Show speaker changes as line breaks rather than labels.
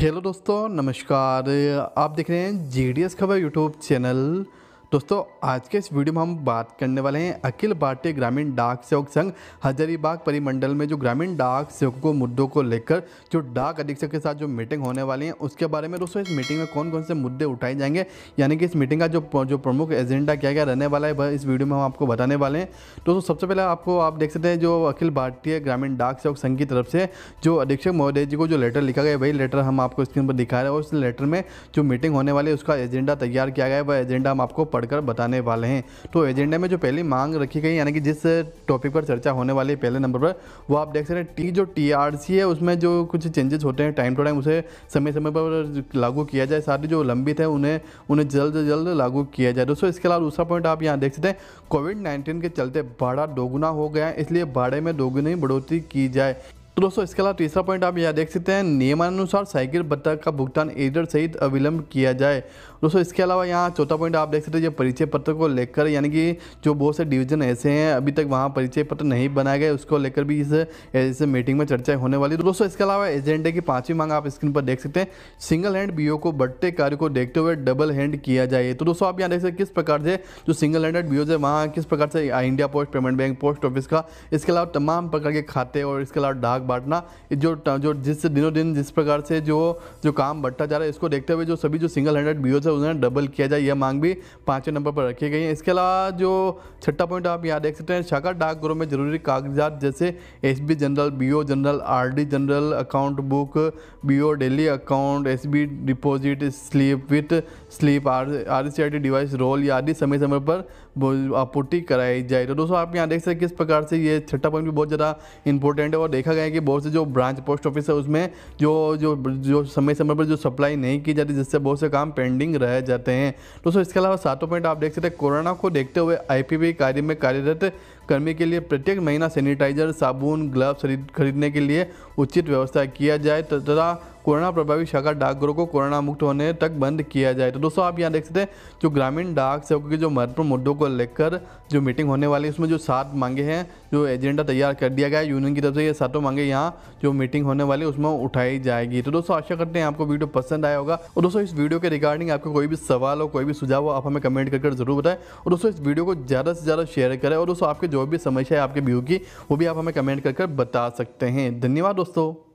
hello दोस्तों नमस्कार आप देख रहे हैं जीडीएस खबर यूट्यूब चैनल दोस्तों आज के इस वीडियो में हम बात करने वाले हैं अखिल भारतीय ग्रामीण डाक सेवक संघ हजारीबाग परिमंडल में जो ग्रामीण डाक सेवकों मुद्दों को लेकर जो डाक अधीक्षक के साथ जो मीटिंग होने वाली है उसके बारे में दोस्तों इस मीटिंग में कौन कौन से मुद्दे उठाए जाएंगे यानी कि इस मीटिंग का जो जो प्रमुख एजेंडा क्या क्या रहने वाला है इस वीडियो में हम आपको बताने वाले हैं दोस्तों सबसे पहले आपको आप देख सकते हैं जो अखिल भारतीय ग्रामीण डाक सेवक संघ की तरफ से जो अधीक्षक महोदय जी को जो लेटर लिखा गया वही लेटर हम आपको स्क्रीन पर दिखा रहे हैं और उस लेटर में जो मीटिंग होने वाली है उसका एजेंडा तैयार किया गया है वह एजेंडा हम आपको पढ़कर बताने वाले हैं तो एजेंडे में जो पहली मांग रखी गई यानी कि जिस टॉपिक पर चर्चा होने वाली है पहले नंबर पर वो आप देख सकते हैं टी जो टी है उसमें जो कुछ चेंजेस होते हैं टाइम टू टाइम उसे समय समय पर लागू किया जाए साथ ही जो लंबित है उन्हें उन्हें जल्द से जल्द लागू किया जाए दोस्तों इसके अलावा दूसरा पॉइंट आप यहाँ देख सकते हैं कोविड नाइन्टीन के चलते भाड़ा दोगुना हो गया है इसलिए भाड़े में दोगुनी बढ़ोतरी की जाए तो दोस्तों इसके अलावा तीसरा पॉइंट आप यहाँ देख सकते हैं नियमानुसार साइकिल भत्ता का भुगतान एडर सहित अविलंब किया जाए दोस्तों इसके अलावा यहाँ चौथा पॉइंट आप देख सकते हैं जो परिचय पत्र को लेकर यानी कि जो बहुत से डिवीजन ऐसे हैं अभी तक वहाँ परिचय पत्र नहीं बनाए गए उसको लेकर भी इस ऐसे मीटिंग में चर्चा होने वाली तो दोस्तों इसके अलावा एजेंडे की पाँचवीं मांग आप स्क्रीन पर देख सकते हैं सिंगल हैंड बी को बढ़ते कार्य को देखते हुए डबल हैंड किया जाए तो दोस्तों आप यहाँ देख सकते किस प्रकार से जो सिंगल हैंडेड बी है वहाँ किस प्रकार से India post payment bank post office का इसके अलावा तमाम प्रकार के खाते और इसके अलावा डाक भाग बांटना जो जो जिस दिनों दिन जिस प्रकार से जो जो काम बढ़ता जा रहा है इसको देखते हुए जो सभी जो सिंगल हंड्रेड बी है उन्हें डबल किया जाए यह मांग भी पाँचवें नंबर पर रखी गई है इसके अलावा जो छठा पॉइंट आप यहाँ देख सकते हैं शाखा डाकघरों में जरूरी कागजात जैसे S general B general R general account book B daily account S deposit slip with slip R R device roll आदि समय समय पर आपूर्ति कराई जाए तो दोस्तों आप यहाँ देख सकते हैं किस प्रकार से ये छठा पॉइंट भी बहुत ज़्यादा इंपॉर्टेंट है और देखा गया है कि बहुत से जो ब्रांच पोस्ट ऑफिस है उसमें जो जो जो समय समय पर जो सप्लाई नहीं की जाती जिससे बहुत से काम पेंडिंग रह जाते हैं दोस्तों इसके अलावा सातों पॉइंट आप देख सकते हैं कोरोना को देखते हुए आई कार्य में कार्यरत कर्मी के लिए प्रत्येक महीना सैनिटाइजर साबुन ग्लव खरीदने के लिए उचित व्यवस्था किया जाए तथा कोरोना प्रभावित शाखा डाकघरों को कोरोना मुक्त होने तक बंद किया जाए तो दोस्तों आप यहाँ देख सकते हैं जो ग्रामीण डाक सेवकों के जो महत्वपूर्ण मुद्दों को लेकर जो मीटिंग होने वाली है उसमें जो सात मांगे हैं जो एजेंडा तैयार कर दिया गया है यूनियन की तरफ से ये सातों मांगे यहाँ जो मीटिंग होने वाली है उसमें उठाई जाएगी तो दोस्तों आशा करते हैं आपको वीडियो पसंद आया होगा और दोस्तों इस वीडियो के रिगार्डिंग आपको कोई भी सवाल हो कोई भी सुझाव हो आप हमें कमेंट करके जरूर बताएं और दोस्तों इस वीडियो को ज़्यादा से ज़्यादा शेयर करें और दोस्तों आपके जो भी समस्या है आपके व्यू की वो भी आप हमें कमेंट कर बता सकते हैं धन्यवाद दोस्तों